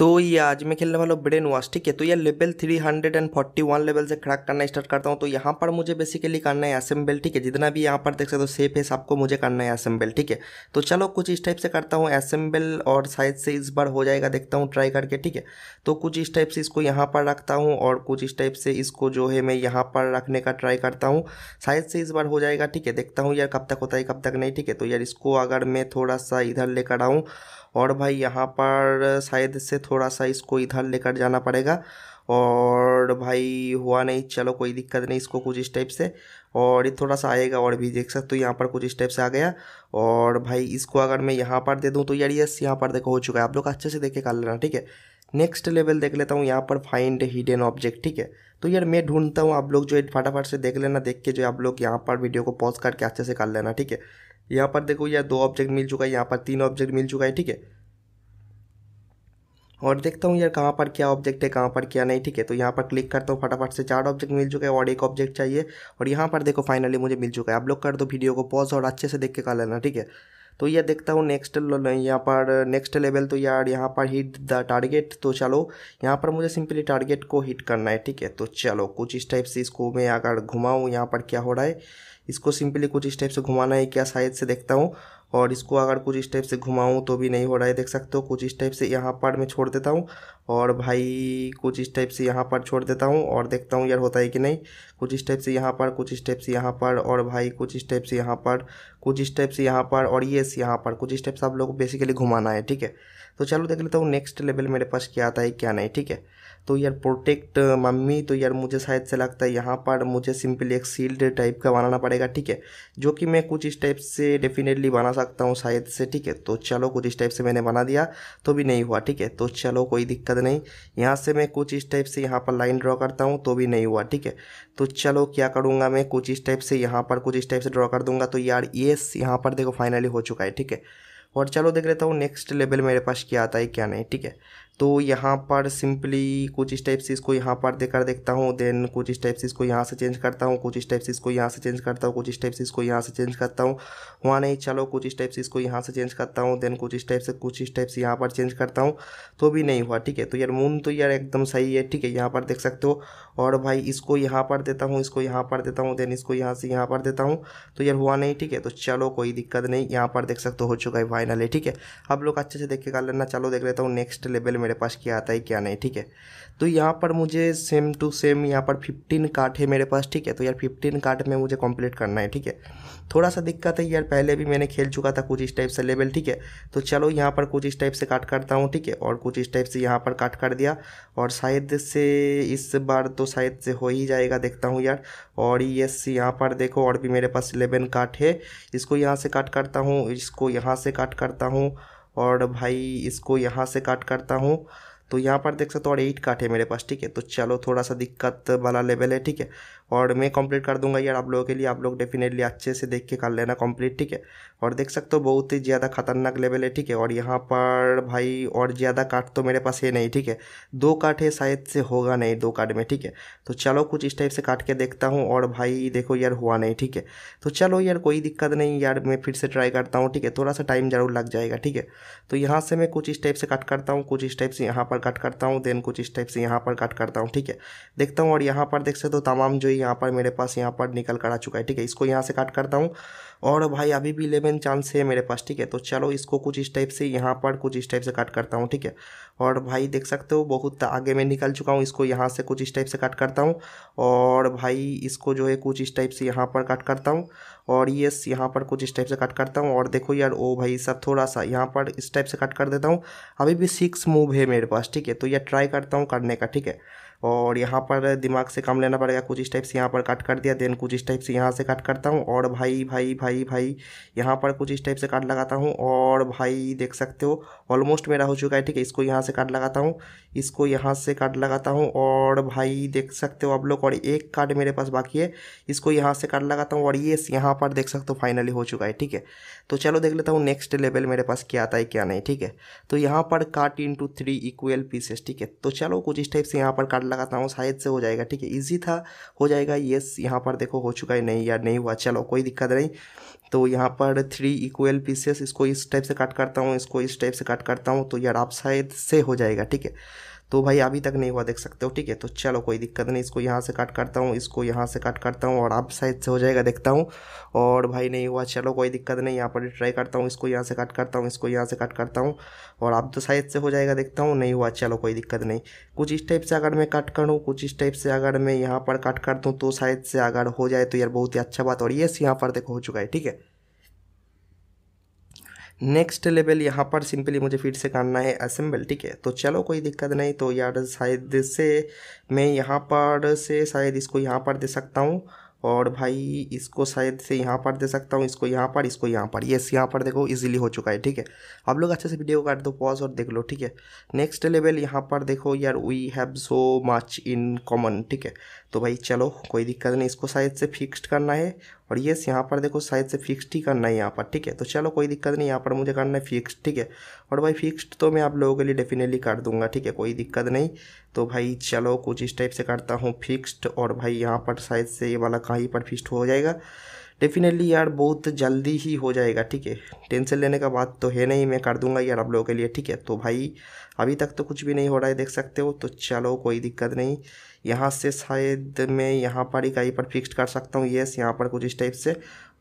तो ये आज मैं खेलने वाला ब्रेन वॉश ठीक है तो ये लेवल 341 लेवल से क्रैक करना स्टार्ट करता हूँ तो यहाँ पर मुझे बेसिकली करना है असेंबल ठीक है जितना भी यहाँ पर देख सकते हो तो सेफ है सबको मुझे करना है असेंबल ठीक है तो चलो कुछ इस टाइप से करता हूँ असेंबल और शायद से इस बार हो जाएगा देखता हूँ ट्राई करके ठीक है तो कुछ इस टाइप से इसको यहाँ पर रखता हूँ और कुछ इस टाइप से इसको जो है मैं यहाँ पर रखने का ट्राई करता हूँ शायद से इस बार हो जाएगा ठीक है देखता हूँ यार कब तक होता है कब तक नहीं ठीक है तो यार इसको अगर मैं थोड़ा सा इधर लेकर आऊँ और भाई यहाँ पर शायद से थोड़ा सा इसको इधर लेकर जाना पड़ेगा और भाई हुआ नहीं चलो कोई दिक्कत नहीं इसको कुछ इस टाइप से और ये थोड़ा सा आएगा और भी देख सकते हो तो यहाँ पर कुछ इस टाइप से आ गया और भाई इसको अगर मैं यहाँ पर दे दूँ तो यार यस यहाँ पर देखो हो चुका है आप लोग अच्छे से देखे कर लेना ठीक है नेक्स्ट लेवल देख लेता हूँ यहाँ पर फाइंड हिडन ऑब्जेक्ट ठीक है तो यार मैं ढूंढता हूँ आप लोग जो है फटाफट से देख लेना देख के जो आप लोग यहाँ पर वीडियो को पॉज करके अच्छे से कर लेना ठीक है यहाँ पर देखो यार दो ऑब्जेक्ट मिल चुका है यहाँ पर तीन ऑब्जेक्ट मिल चुका है ठीक है और देखता हूँ यार कहाँ पर क्या ऑब्जेक्ट है कहाँ पर क्या नहीं ठीक है तो यहाँ पर क्लिक करता हूँ फटाफट से चार ऑब्जेक्ट मिल चुका है और एक ऑब्जेक्ट चाहिए और यहाँ पर देखो फाइनली मुझे मिल चुका है आप लोग कर दो वीडियो को पॉज और अच्छे से देख के कर लेना ठीक है तो यह देखता हूँ नेक्स्ट यहाँ पर नेक्स्ट लेवल तो यार यहाँ पर हिट द टारगेट तो चलो यहाँ पर मुझे सिंपली टारगेट को हिट करना है ठीक है तो चलो कुछ इस टाइप से इसको मैं अगर घुमाऊँ यहाँ पर क्या हो रहा है इसको सिंपली कुछ इस टाइप से घुमाना है क्या साइज से देखता हूँ और इसको अगर कुछ इस टाइप से घुमाऊँ तो भी नहीं हो रहा है देख सकते हो कुछ इस टाइप से यहाँ पर मैं छोड़ देता हूँ और भाई कुछ इस टाइप से यहाँ पर छोड़ देता हूँ और देखता हूँ यार होता है कि नहीं कुछ इस टाइप से यहाँ पर कुछ इस टाइप से यहाँ पर और भाई कुछ इस टाइप से यहाँ पर कुछ इस टाइप से यहाँ पर और ये यहाँ पर कुछ इस टाइप से आप लोग बेसिकली घुमाना है ठीक है तो चलो देख लेता हूँ नेक्स्ट लेवल मेरे पास क्या आता है क्या नहीं ठीक है तो यार प्रोटेक्ट मम्मी uh, तो यार मुझे शायद से लगता है यहाँ पर मुझे सिंपली एक सील्ड टाइप का बनाना पड़ेगा ठीक है जो कि मैं कुछ इस टाइप से डेफिनेटली बना सकता हूँ शायद से ठीक है तो चलो कुछ इस टाइप से मैंने बना दिया तो भी नहीं हुआ ठीक है तो चलो कोई दिक्कत नहीं यहाँ से मैं कुछ इस टाइप से यहाँ पर लाइन ड्रॉ करता हूँ तो भी नहीं हुआ ठीक है तो चलो क्या करूँगा मैं कुछ इस टाइप से यहाँ पर कुछ इस टाइप से ड्रॉ कर दूंगा तो यार ये यहाँ पर देखो फाइनली हो चुका है ठीक है और चलो देख लेता हूँ नेक्स्ट लेवल मेरे पास क्या आता है क्या नहीं ठीक है तो यहाँ पर सिंपली कुछ इस टाइप से इसको यहाँ पर देकर देखता हूँ देन कुछ इस टाइप से इसको यहाँ से चेंज करता हूँ कुछ इस टाइप से इसको यहाँ से चेंज करता हूँ कुछ इस टाइप से इसको यहाँ से चेंज करता हूँ वहाँ नहीं चलो कुछ इस टाइप से इसको यहाँ से चेंज करता हूँ देन कुछ इस टाइप से कुछ इस टाइप से यहाँ पर चेंज करता हूँ तो भी नहीं हुआ ठीक है तो यार मून तो यार एकदम सही है ठीक है यहाँ पर देख सकते हो और भाई इसको यहाँ पर देता हूँ इसको यहाँ पर देता हूँ देन इसको यहाँ से यहाँ पर देता हूँ तो यार हुआ नहीं ठीक है तो चलो कोई दिक्कत नहीं यहाँ पर देख सकते हो चुका है फाइनल है ठीक है आप लोग अच्छे से देख के कर लेना चलो देख लेता हूँ नेक्स्ट लेवल में मेरे पास क्या आता है क्या नहीं ठीक है तो यहाँ पर मुझे सेम टू सेम यहाँ पर फिफ्टीन कार्ड है मेरे पास ठीक है तो यार फिफ्टीन कार्ट में मुझे कंप्लीट करना है ठीक है थोड़ा सा दिक्कत है यार पहले भी मैंने खेल चुका था कुछ इस टाइप से लेवल ठीक है तो चलो यहाँ पर कुछ इस टाइप से काट करता हूँ ठीक है और कुछ इस टाइप से यहाँ पर काट कर दिया और शायद से इस बार तो शायद से हो ही जाएगा देखता हूँ यार और यस यहाँ पर देखो और भी मेरे पास इलेवन काट है इसको यहाँ से काट करता हूँ इसको यहाँ से काट करता हूँ और भाई इसको यहाँ से काट करता हूँ तो यहाँ पर देख सकते हो और एट काट है मेरे पास ठीक है तो चलो थोड़ा सा दिक्कत वाला लेवल है ठीक है और मैं कंप्लीट कर दूंगा यार आप लोगों के लिए आप लोग डेफिनेटली अच्छे से देख के कर लेना कंप्लीट ठीक है और देख सकते हो बहुत ही ज़्यादा खतरनाक लेवल है ठीक है और यहाँ पर भाई और ज़्यादा काट तो मेरे पास है नहीं ठीक है दो काट है शायद से होगा नहीं दो काट में ठीक है तो चलो कुछ इस टाइप से काट के देखता हूँ और भाई देखो यार हुआ नहीं ठीक है तो चलो यार कोई दिक्कत नहीं यार मैं फिर से ट्राई करता हूँ ठीक है थोड़ा सा टाइम ज़रूर लग जाएगा ठीक है तो यहाँ से मैं कुछ इस टाइप से काट करता हूँ कुछ इस टाइप से यहाँ पर कट करता हूँ देन कुछ इस टाइप से यहाँ पर कट करता हूँ ठीक है देखता हूँ और यहाँ पर देख सकते हो तमाम जो यहाँ पर मेरे पास यहाँ पर निकल कर आ चुका है ठीक है इसको यहाँ से कट करता हूँ और भाई अभी भी इलेवन चांस है मेरे पास ठीक है तो चलो इसको कुछ इस टाइप से यहाँ पर कुछ इस टाइप से कट करता हूँ ठीक है और भाई देख सकते हो बहुत आगे मैं निकल चुका हूँ इसको यहाँ से कुछ इस टाइप से कट करता हूँ और भाई इसको जो है कुछ इस टाइप से यहाँ पर कट करता हूँ और ये यहाँ पर कुछ इस टाइप से कट करता हूँ और देखो यार ओ भाई सब थोड़ा सा यहाँ पर इस टाइप से कट कर देता हूँ अभी भी सिक्स मूव है मेरे पास ठीक है तो ये ट्राई करता हूँ करने का ठीक है और यहाँ पर दिमाग से काम लेना पड़ेगा कुछ इस टाइप से यहाँ पर काट कर दिया देन कुछ इस टाइप से यहाँ से काट करता हूँ और भाई भाई भाई भाई यहाँ पर कुछ इस टाइप से काट लगाता हूँ और भाई देख सकते हो ऑलमोस्ट मेरा हो चुका है ठीक है इसको यहाँ से काट लगाता हूँ इसको यहाँ से काट लगाता हूँ और भाई देख सकते हो आप लोग और एक कार्ड मेरे पास बाकी है इसको यहाँ से काट लगाता हूँ और ये यहाँ पर देख सकते हो फाइनली हो चुका है ठीक है तो चलो देख लेता हूँ नेक्स्ट लेवल मेरे पास क्या आता है क्या नहीं ठीक है तो यहाँ पर काट इंटू थ्री इक्वल पीसेस ठीक है तो चलो कुछ इस टाइप से यहाँ पर काट लगाता हूँ शायद से हो जाएगा ठीक है ईजी था हो जाएगा येस यहाँ पर देखो हो चुका है नहीं यार नहीं हुआ चलो कोई दिक्कत नहीं तो यहाँ पर थ्री इक्वल पीसेस इसको इस टाइप से कट करता हूँ इसको इस टाइप से कट करता हूँ तो यार आप शायद से हो जाएगा ठीक है तो भाई अभी तक नहीं हुआ देख सकते हो ठीक है तो चलो कोई दिक्कत नहीं इसको यहाँ से काट करता हूँ इसको यहाँ से काट करता हूँ और आप साइज से हो जाएगा देखता हूँ और भाई नहीं हुआ चलो कोई दिक्कत नहीं यहाँ पर ट्राई करता हूँ इसको यहाँ से काट करता हूँ इसको यहाँ से काट करता हूँ और आप तो साइज से हो जाएगा देखता हूँ नहीं हुआ चलो कोई दिक्कत नहीं कुछ इस टाइप से अगर मैं काट करूँ कुछ इस टाइप से अगर मैं यहाँ पर काट कर दूँ तो साइज से अगर हो जाए तो यार बहुत ही अच्छा बात और ये यहाँ पर देखो हो चुका है ठीक है नेक्स्ट लेवल यहाँ पर सिंपली मुझे फिर से करना है असेंबल ठीक है तो चलो कोई दिक्कत नहीं तो यार शायद से मैं यहाँ पर से शायद इसको यहाँ पर दे सकता हूँ और भाई इसको शायद से यहाँ पर दे सकता हूँ इसको यहाँ पर इसको यहाँ पर यस यहाँ पर देखो इजीली हो चुका है ठीक है आप लोग अच्छे से वीडियो काट दो पॉज और देख लो ठीक है नेक्स्ट लेवल यहाँ पर देखो यार we have so much in common ठीक है तो भाई चलो कोई दिक्कत नहीं इसको शायद से फिक्स्ड करना है और येस यहाँ पर देखो शायद से फिक्स्ड ही करना है यहाँ पर ठीक है तो चलो कोई दिक्कत नहीं यहाँ पर मुझे करना है फ़िक्स ठीक है और भाई फिक्स्ड तो मैं आप लोगों के लिए डेफिनेटली कर दूंगा ठीक है कोई दिक्कत नहीं तो भाई चलो कुछ इस टाइप से करता हूँ फिक्स्ड और भाई यहाँ पर शायद से ये वाला कहीं पर फिक्स हो जाएगा डेफिनेटली यार बहुत जल्दी ही हो जाएगा ठीक है टेंशन लेने का बात तो है नहीं मैं कर दूंगा यार आप लोगों के लिए ठीक है तो भाई अभी तक तो कुछ भी नहीं हो रहा है देख सकते हो तो चलो कोई दिक्कत नहीं यहाँ से शायद मैं यहाँ पर कहीं पर फिक्स्ड कर सकता हूँ येस यहाँ पर कुछ इस टाइप से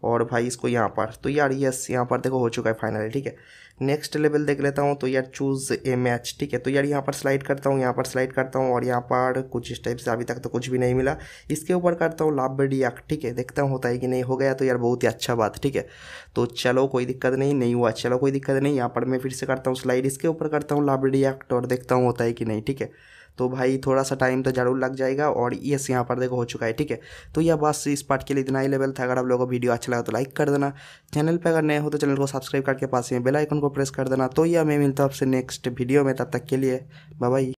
और भाई इसको यहाँ पर तो यार यस यहाँ पर देखो हो चुका है फाइनली ठीक है नेक्स्ट लेवल देख लेता हूँ तो यार चूज़ ए मैच ठीक है तो यार यहाँ पर स्लाइड करता हूँ यहाँ पर स्लाइड करता हूँ और यहाँ पर कुछ इस टाइप से अभी तक तो कुछ भी नहीं मिला इसके ऊपर करता हूँ लाभ एक्ट ठीक है देखता हूँ होता है कि नहीं हो गया तो यार बहुत ही अच्छा बात ठीक है तो चलो कोई दिक्कत नहीं नहीं हुआ चलो कोई दिक्कत नहीं यहाँ पर मैं फिर से करता हूँ स्लाइड इसके ऊपर करता हूँ लाभ एक्ट और देखता हूँ होता है कि नहीं ठीक है तो भाई थोड़ा सा टाइम तो जरूर लग जाएगा और यस यहाँ पर देखो हो चुका है ठीक है तो यह बस इस पार्ट के लिए इतना ही लेवल था अगर आप लोगों को वीडियो अच्छा लगा तो लाइक कर देना चैनल पर अगर नए हो तो चैनल को सब्सक्राइब करके पास में बेलाइकन को प्रेस कर देना तो यह मैं मिलता हूँ आपसे नेक्स्ट वीडियो में तब तक के लिए बाई